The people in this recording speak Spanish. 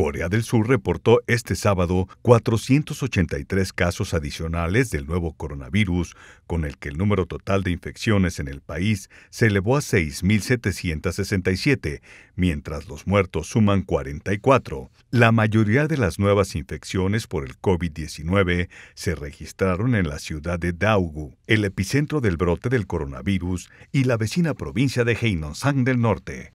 Corea del Sur reportó este sábado 483 casos adicionales del nuevo coronavirus, con el que el número total de infecciones en el país se elevó a 6.767, mientras los muertos suman 44. La mayoría de las nuevas infecciones por el COVID-19 se registraron en la ciudad de Daegu, el epicentro del brote del coronavirus, y la vecina provincia de Heinonsang del Norte.